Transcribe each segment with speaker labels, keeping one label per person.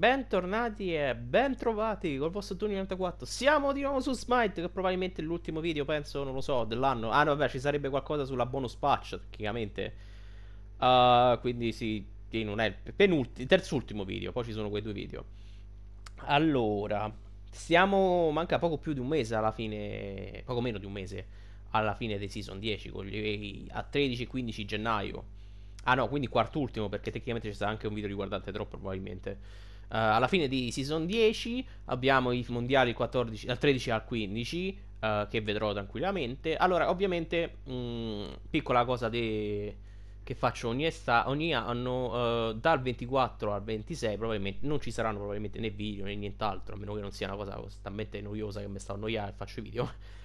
Speaker 1: Bentornati e bentrovati col vostro Tuni 94. Siamo di nuovo su Smite, che probabilmente è l'ultimo video, penso, non lo so, dell'anno. Ah, no, vabbè, ci sarebbe qualcosa sulla bonus patch, tecnicamente. Uh, ah, quindi sì, non è il penultimo, terzultimo video, poi ci sono quei due video. Allora, stiamo, manca poco più di un mese alla fine, poco meno di un mese, alla fine dei Season 10, con gli, a 13 15 gennaio. Ah no, quindi quart'ultimo, perché tecnicamente ci sarà anche un video riguardante troppo probabilmente. Eh, alla fine di Season 10 abbiamo i mondiali 14, dal 13 al 15 eh, che vedrò tranquillamente. Allora, ovviamente, mh, mm, piccola cosa de... che faccio ogni, esta... ogni anno, uh, dal 24 al 26 probabilmente non ci saranno probabilmente né video né nient'altro, a meno che non sia una cosa costantemente noiosa che mi sta a annoiare e faccio i video.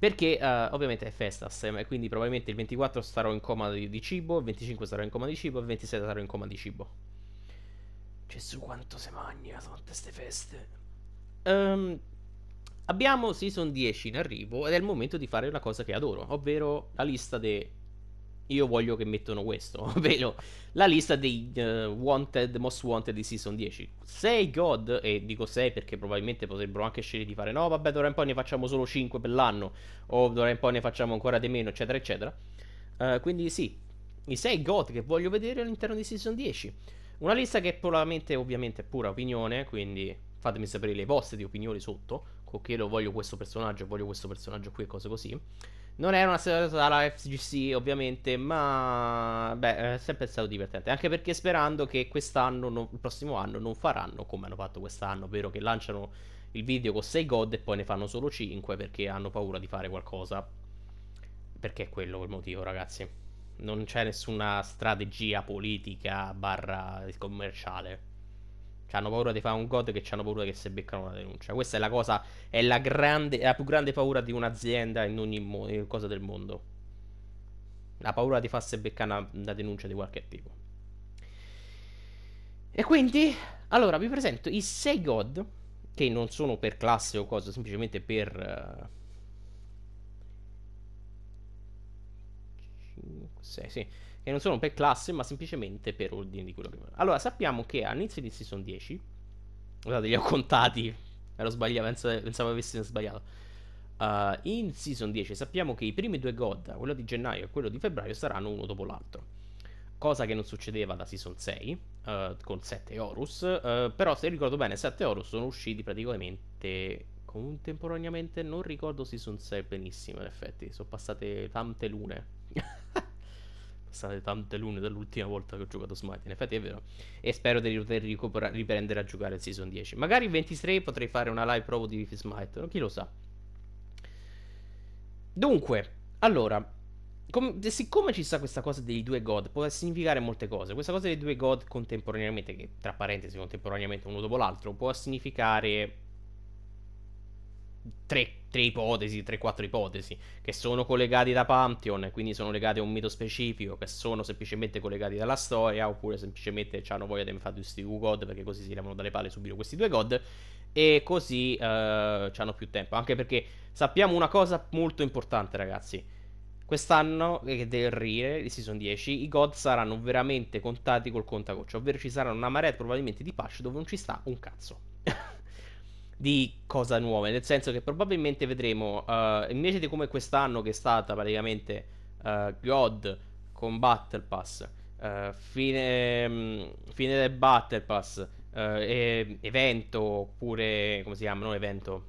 Speaker 1: Perché uh, ovviamente è festa, e quindi probabilmente il 24 starò in coma di, di cibo, il 25 sarò in coma di cibo e il 26 sarò in coma di cibo. Gesù quanto se magna, sono tutte ste feste. Um, abbiamo season 10 in arrivo ed è il momento di fare una cosa che adoro, ovvero la lista dei... Io voglio che mettono questo, ovvero la lista dei uh, wanted, most wanted di season 10. 6 god, e dico 6 perché probabilmente potrebbero anche scegliere di fare no, vabbè, d'ora in poi ne facciamo solo 5 per l'anno, o d'ora in poi ne facciamo ancora di meno, eccetera, eccetera. Uh, quindi sì, i 6 god che voglio vedere all'interno di season 10. Una lista che probabilmente ovviamente, è pura opinione, quindi fatemi sapere le vostre opinioni sotto. con che lo voglio questo personaggio, voglio questo personaggio qui e cose così. Non è una sala FGC, ovviamente, ma beh, è sempre stato divertente. Anche perché sperando che quest'anno, no, il prossimo anno, non faranno come hanno fatto quest'anno, ovvero che lanciano il video con 6 god e poi ne fanno solo 5 perché hanno paura di fare qualcosa. Perché è quello il motivo, ragazzi non c'è nessuna strategia politica barra commerciale. Hanno paura di fare un god che hanno paura che se beccano una denuncia. Questa è la cosa, è la, grande, è la più grande paura di un'azienda in ogni mo- cosa del mondo. La paura di farsi beccare una, una denuncia di qualche tipo. E quindi, allora, vi presento i 6 god, che non sono per classe o cosa, semplicemente per... Uh, sì, sì, che non sono per classe, ma semplicemente per ordine di quello che. Allora, sappiamo che all'inizio di season 10, guardate, li ho contati, ero sbagliato, pensavo, pensavo avessi sbagliato. Uh, in season 10 sappiamo che i primi due God, quello di gennaio e quello di febbraio, saranno uno dopo l'altro. Cosa che non succedeva da season 6 uh, eh, con 7 Horus. Uh, però, se ricordo bene, 7 Horus sono usciti praticamente contemporaneamente. Non ricordo season 6 benissimo, in effetti. Sono passate tante lune. state tante lune dall'ultima volta che ho giocato Smite. In effetti è vero. E spero di poter ricopra- riprendere a giocare il Season 10. Magari il 23 potrei fare una live provo di Smite. Chi lo sa. Dunque, allora. Com- siccome ci sta questa cosa dei due god, può significare molte cose. Questa cosa dei due god contemporaneamente, che tra parentesi contemporaneamente uno dopo l'altro, può significare tre, tre ipotesi, 3-4 ipotesi, che sono collegati da Pantheon, quindi sono legati a un mito specifico, che sono semplicemente collegati dalla storia, oppure semplicemente hanno voglia di fare questi due god, perché così si levano dalle palle subito questi due god, e così eh, hanno più tempo. Anche perché sappiamo una cosa molto importante, ragazzi. Quest'anno, eh, che del Rire, di Season 10, i god saranno veramente contati col contagoccio, ovvero ci sarà una marea probabilmente di patch dove non ci sta un cazzo. di cosa nuova, nel senso che probabilmente vedremo uh, invece di come quest'anno che è stata praticamente uh, God con Battle Pass, uh, eh, fine, mh, mm, fine del Battle Pass, e, evento oppure come si chiama, non evento,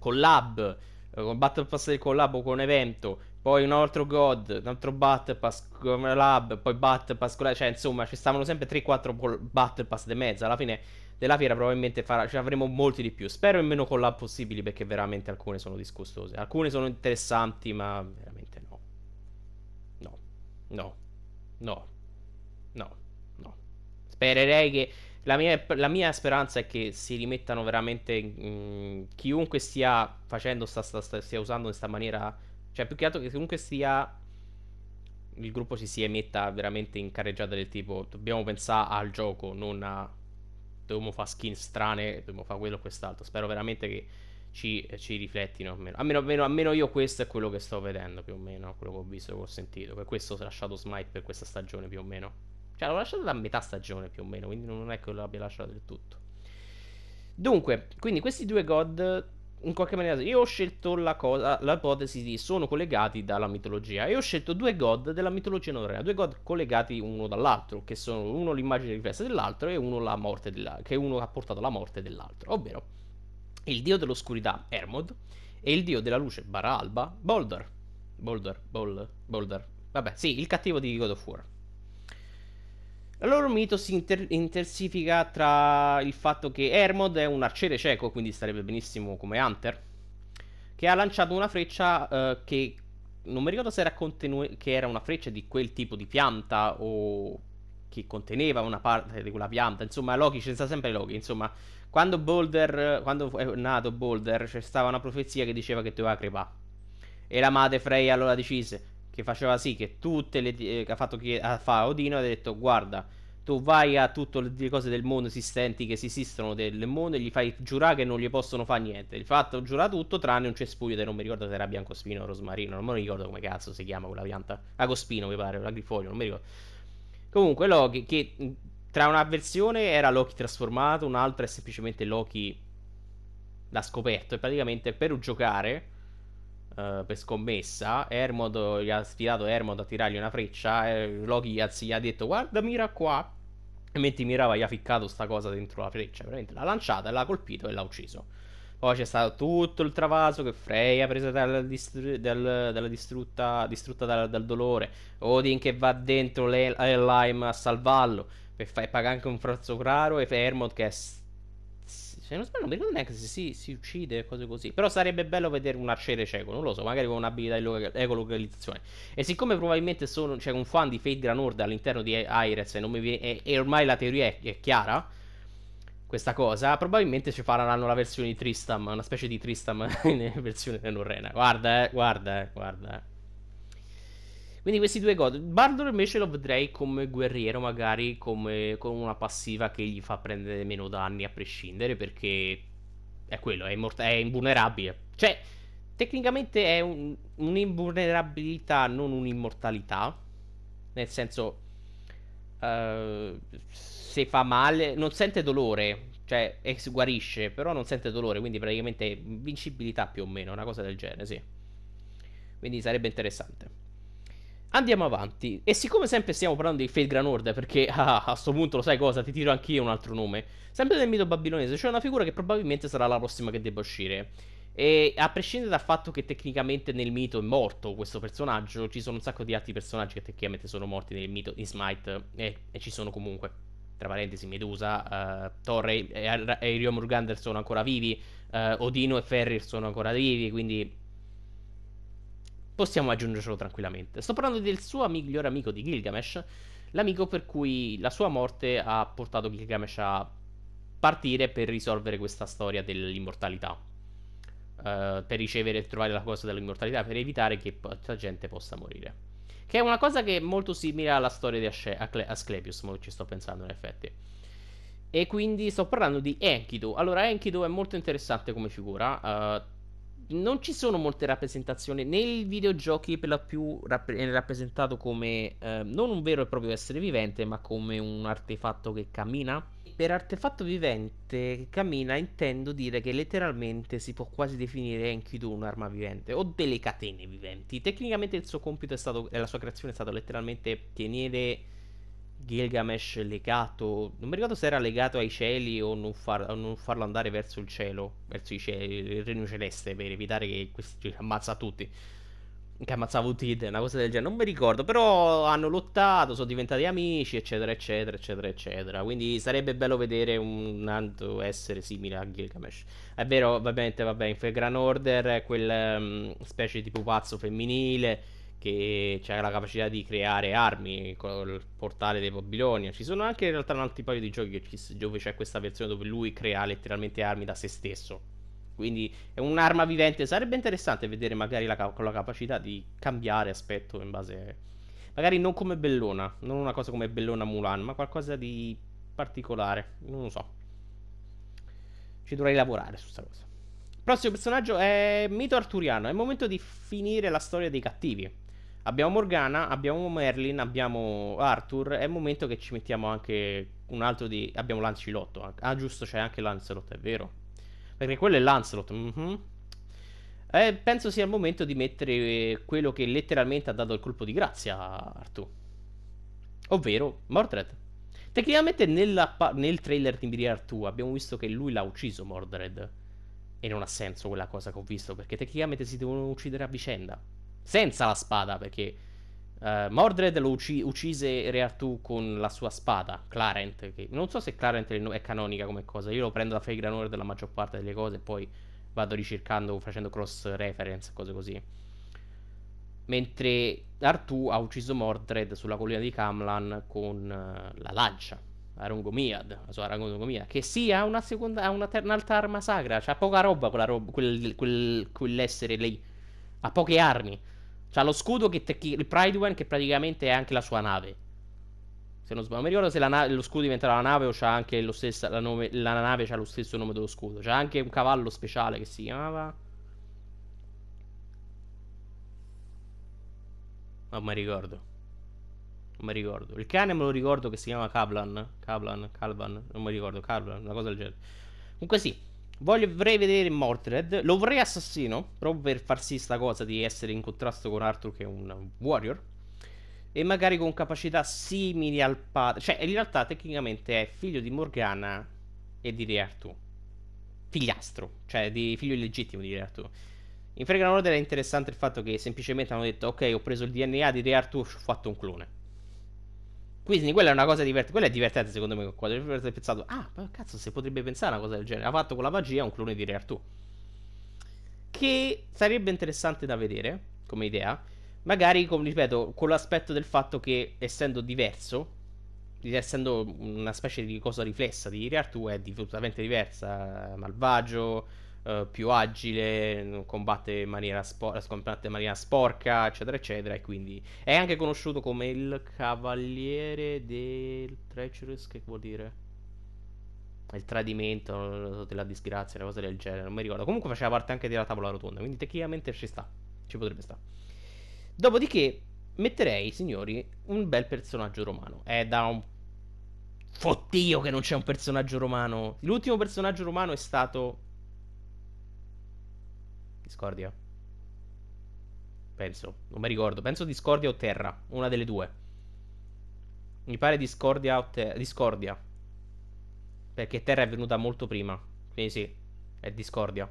Speaker 1: collab, con Battle Pass del collab con evento, poi un altro God, un altro Battle Pass Lab, poi Battle Pass, cioè insomma ci stavano sempre 3-4 Battle Pass di mezzo, alla fine della fiera probabilmente farà, ce ne avremo molti di più. Spero in meno collab possibili perché veramente alcune sono disgustose. Alcune sono interessanti, ma veramente no. No. No. No. No. No. Spererei che... La mia, la mia speranza è che si rimettano veramente... Mh, chiunque stia facendo, sta, sta, sta, stia usando in questa maniera... Cioè, più che altro che chiunque stia il gruppo ci si emetta veramente in carreggiata del tipo dobbiamo pensare al gioco, non a dobbiamo fare skin strane, dobbiamo fare quello o quest'altro. Spero veramente che ci, ci riflettino almeno. Almeno, almeno. almeno, io questo è quello che sto vedendo più o meno, quello che ho visto, che ho sentito. Per questo ho lasciato Smite per questa stagione più o meno. Cioè l'ho lasciato da metà stagione più o meno, quindi non è che l'abbia lasciato del tutto. Dunque, quindi questi due god in qualche maniera io ho scelto la cosa, l'ipotesi di sono collegati dalla mitologia e ho scelto due god della mitologia norrena, due god collegati uno dall'altro, che sono uno l'immagine riflessa dell'altro e uno la morte dell'altro, che uno ha portato alla morte dell'altro, ovvero il dio dell'oscurità Ermod e il dio della luce Baralba Boulder. Boulder, Boulder, Boulder. Vabbè, sì, il cattivo di God of War. La loro mito si inter- intensifica tra il fatto che Hermod è un arciere cieco, quindi starebbe benissimo come Hunter, che ha lanciato una freccia eh, che non mi ricordo se era, contenu- che era una freccia di quel tipo di pianta o che conteneva una parte di quella pianta. Insomma, Loki c'è sta sempre Loki. Insomma, quando Boulder, quando è nato Boulder, c'è stava una profezia che diceva che doveva crepare. E la madre Freya allora decise: che faceva sì che tutte le eh, ha fatto che ha fa Odino ha detto guarda tu vai a tutte le cose del mondo esistenti che esistono del mondo e gli fai giurare che non gli possono fare niente. Il fatto giura tutto tranne un cespuglio che non mi ricordo se era biancospino o rosmarino, non me lo ricordo come cazzo si chiama quella pianta. Agospino mi pare, l'agrifoglio, non mi ricordo. Comunque Loki che tra una versione era Loki trasformato, un'altra è semplicemente Loki l'ha scoperto e praticamente per giocare eh, per scommessa. Ermod gli ha sfidato Ermod a tirargli una freccia. Eh, Loki gli ha detto: Guarda, mira qua. E mentre mirava, gli ha ficcato sta cosa dentro la freccia. Veramente l'ha lanciata, l'ha colpito e l'ha ucciso. Poi c'è stato tutto il travaso che Freya ha preso dalla distru- dal, distrutta, distrutta dal, dal, dolore. Odin che va dentro l'Elheim a salvarlo. Per fa- pagare anche un prezzo raro. E Ermod che è cioè, se non sbaglio, non è che si, si uccide e cose così. Però sarebbe bello vedere un arciere cieco, non lo so, magari con un'abilità di ecolocalizzazione. E siccome probabilmente sono, c'è cioè, un fan di Fade Gran Order all'interno di Aires e, e, ormai la teoria è, è, chiara, questa cosa, probabilmente ci faranno la versione di Tristam, una specie di Tristam in versione non rena. Guarda, eh, guarda, eh, guarda. Eh. Quindi questi due god. Bardor invece lo vedrei come guerriero, magari come, con una passiva che gli fa prendere meno danni a prescindere, perché è quello, è, immort- è invulnerabile. Cioè, tecnicamente è un, un'invulnerabilità, non un'immortalità. Nel senso, uh, se fa male, non sente dolore, cioè ex guarisce, però non sente dolore, quindi praticamente vincibilità più o meno, una cosa del genere, sì. Quindi sarebbe interessante. Andiamo avanti. E siccome sempre stiamo parlando di Fate Gran Order, perché ah, a sto punto lo sai cosa, ti tiro anch'io un altro nome. Sempre del mito babilonese, c'è una figura che probabilmente sarà la prossima che debba uscire. E a prescindere dal fatto che tecnicamente nel mito è morto questo personaggio, ci sono un sacco di altri personaggi che tecnicamente sono morti nel mito in Smite e, eh, e ci sono comunque. Tra parentesi, Medusa, uh, eh, Torre e, e, e Riomurgander sono ancora vivi, uh, eh, Odino e Ferrir sono ancora vivi, quindi possiamo aggiungercelo tranquillamente. Sto parlando del suo migliore amico di Gilgamesh, l'amico per cui la sua morte ha portato Gilgamesh a partire per risolvere questa storia dell'immortalità. Uh, per ricevere e trovare la cosa dell'immortalità, per evitare che p- la gente possa morire. Che è una cosa che è molto simile alla storia di Asce- Acle- Asclepius, ma ci sto pensando in effetti. E quindi sto parlando di Enkidu. Allora, Enkidu è molto interessante come figura. Uh, non ci sono molte rappresentazioni. Nei videogiochi per la più rapp- è rappresentato come eh, non un vero e proprio essere vivente, ma come un artefatto che cammina. Per artefatto vivente che cammina intendo dire che letteralmente si può quasi definire Enkidu un'arma vivente o delle catene viventi. Tecnicamente il suo compito è stato, la sua creazione è stata letteralmente tenere Gilgamesh legato, non mi ricordo se era legato ai cieli o non, far, o non farlo andare verso il cielo, verso i cieli, il regno celeste, per evitare che questi ci cioè, ammazza tutti. Che ammazzava tutti, una cosa del genere, non mi ricordo, però hanno lottato, sono diventati amici, eccetera, eccetera, eccetera, eccetera. Quindi sarebbe bello vedere un altro essere simile a Gilgamesh. È vero, ovviamente, vabbè, in Gran Order quel um, specie di pupazzo femminile che c'è la capacità di creare armi col portale dei Babilonia. Ci sono anche in realtà un altro paio di giochi dove c'è questa versione dove lui crea letteralmente armi da se stesso. Quindi è un'arma vivente. Sarebbe interessante vedere magari la, con la capacità di cambiare aspetto in base. Magari non come Bellona, non una cosa come Bellona Mulan, ma qualcosa di particolare. Non lo so. Ci dovrei lavorare su questa cosa. prossimo personaggio è Mito Arturiano. È il momento di finire la storia dei cattivi Abbiamo Morgana, abbiamo Merlin, abbiamo Arthur. È il momento che ci mettiamo anche un altro di. Abbiamo Lancilotto. Ah, giusto, c'è anche Lancelot, è vero. Perché quello è Lancelot. Mm-hmm. Eh, penso sia il momento di mettere quello che letteralmente ha dato il colpo di grazia a Arthur. Ovvero Mordred. Tecnicamente pa- nel trailer di Miriam 2 abbiamo visto che lui l'ha ucciso Mordred. E non ha senso quella cosa che ho visto, perché tecnicamente si devono uccidere a vicenda senza la spada, perché uh, Mordred lo ucc- uccise Reatu con la sua spada, Clarent, che non so se Clarent è canonica come cosa, io lo prendo da fake honor della maggior parte delle cose e poi vado ricercando facendo cross reference, cose così. Mentre Artù ha ucciso Mordred sulla collina di Camlan con uh, la lancia, Arongomiad, la sua Arongomiad, che sì, ha una, seconda, ha una ter- un'altra arma sacra, c'ha poca roba quella roba, quel, quel, quell'essere lì, ha poche armi. C'ha lo scudo che te, il Pride One che praticamente è anche la sua nave. Se non sbaglio, non mi ricordo se nave, lo scudo diventerà la nave o c'ha anche lo stesso la, nome, la nave c'ha lo stesso nome dello scudo. C'ha anche un cavallo speciale che si chiamava Non mi ricordo. Non mi ricordo. Il cane me lo ricordo che si chiama Kablan. Kablan, Kalvan. non mi ricordo, Kablan, una cosa del genere. Comunque sì, Vorrei vedere Mordred. Lo vorrei assassino. Proprio per farsi sta cosa di essere in contrasto con Arthur, che è un warrior. E magari con capacità simili al padre. Cioè, in realtà, tecnicamente è figlio di Morgana e di Re Arthur. Figliastro, cioè di figlio illegittimo di Re Arthur. In Fregan Order è interessante il fatto che semplicemente hanno detto: Ok, ho preso il DNA di Re Arthur, ho fatto un clone. Quindi quella è una cosa divertente. Quella è divertente, secondo me. Quando ho pensato, ah, ma cazzo, si potrebbe pensare a una cosa del genere. Ha fatto con la magia un clone di Re 2. Che sarebbe interessante da vedere come idea. Magari, come ripeto, con l'aspetto del fatto che essendo diverso, essendo una specie di cosa riflessa di Re 2, è totalmente diversa. Malvagio eh, più agile, mm, combatte in, maniera spor- combatte in maniera sporca, eccetera, eccetera. E quindi è anche conosciuto come il cavaliere del treacherous, che vuol dire? il tradimento, della disgrazia, una cosa del genere, non mi ricordo. Comunque faceva parte anche della tavola rotonda, quindi tecnicamente ci sta, ci potrebbe stare. Dopodiché metterei, signori, un bel personaggio romano. È da un fottio che non c'è un personaggio romano. L'ultimo personaggio romano è stato Discordia? Penso, non mi ricordo. Penso Discordia o Terra, una delle due. Mi pare Discordia o Terra. Discordia. Perché Terra è venuta molto prima. Quindi sì, è Discordia.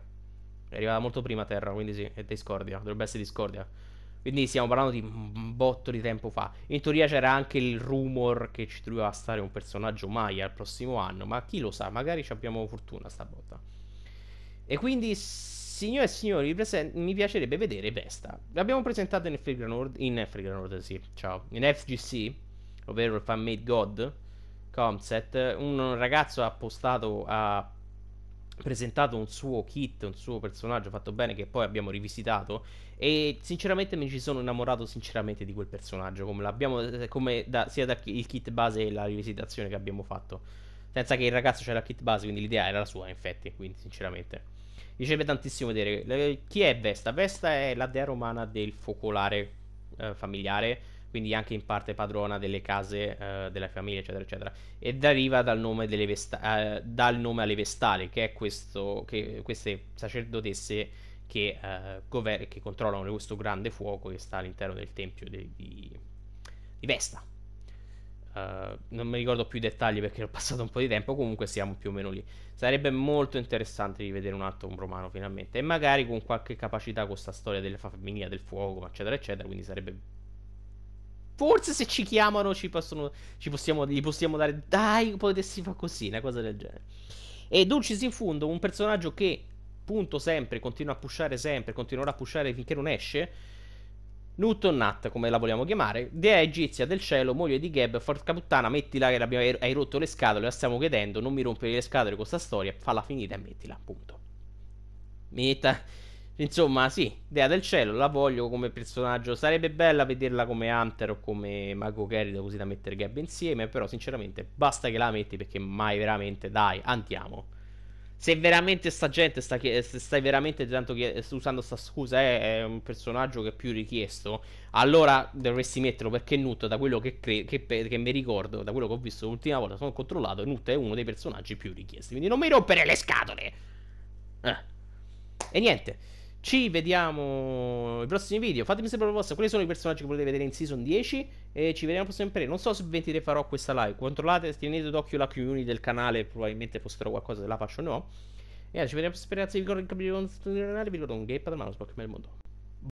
Speaker 1: È arrivata molto prima Terra, quindi sì, è Discordia. Dovrebbe essere Discordia. Quindi stiamo parlando di un botto di tempo fa. In teoria c'era anche il rumor che ci doveva stare un personaggio Maya al prossimo anno, ma chi lo sa, magari ci abbiamo fortuna stavolta. E quindi Signore e signori, present- mi piacerebbe vedere Vesta. L'abbiamo presentato in Free in Free sì, ciao, in FGC, ovvero il Fanmade God Comset. Un ragazzo ha postato, ha presentato un suo kit, un suo personaggio fatto bene che poi abbiamo rivisitato e sinceramente mi ci sono innamorato sinceramente di quel personaggio, come l'abbiamo, come da, sia il kit base e la rivisitazione che abbiamo fatto. Senza che il ragazzo c'era il kit base, quindi l'idea era la sua, infatti, quindi sinceramente piacerebbe tantissimo vedere chi è Vesta. Vesta è la dea romana del focolare eh, familiare, quindi anche in parte padrona delle case eh, della famiglia, eccetera, eccetera. E deriva dal nome, vesta- eh, dal nome alle Vestali, che è questo, che, queste sacerdotesse che, eh, gover- che, controllano questo grande fuoco che sta all'interno del tempio di, di, di Vesta. Eh, non mi ricordo più i dettagli perché ho passato un po' di tempo, comunque siamo più o meno lì. Sarebbe molto interessante rivedere un altro romano finalmente e magari con qualche capacità con questa storia della famiglia, del fuoco, eccetera, eccetera, quindi sarebbe... Forse se ci chiamano ci, possono, ci possiamo, gli possiamo dare... Dai, potessi fare così, una cosa del genere. E Dulcis in fondo, un personaggio che punto sempre, continua a pushare sempre, continuerà a pushare finché non esce Newton Nat, come la vogliamo chiamare, dea egizia del cielo, moglie di Geb, forca puttana, mettila che l'abbiamo, er-, hai rotto le scatole, la stiamo chiedendo, non mi rompere le scatole con questa storia, falla finita e mettila, appunto. Meta. Insomma, sì, dea del cielo, la voglio come personaggio, sarebbe bella vederla come Hunter o come Mago Carrido, così da mettere Geb insieme, però sinceramente basta che la metti perché mai veramente, dai, andiamo se veramente sta gente sta se stai veramente tanto eh, usando sta scusa eh, è un personaggio che è più richiesto allora dovresti metterlo perché Nut da quello che, che, che, mi ricordo da quello che ho visto l'ultima volta sono controllato Nut è uno dei personaggi più richiesti quindi non mi rompere le scatole eh. e niente ci vediamo nei prossimi video. Fatemi sempre proposta quali sono i personaggi che volete vedere in season 10. E ci vediamo al prossimo impero. Non so se 23 farò questa live. Controllate, tenete d'occhio la community del canale. Probabilmente posterò qualcosa se la faccio o no. E allora, ci vediamo al di capire il canale. Vi ricordo un gay, padamano, spocchio il mondo.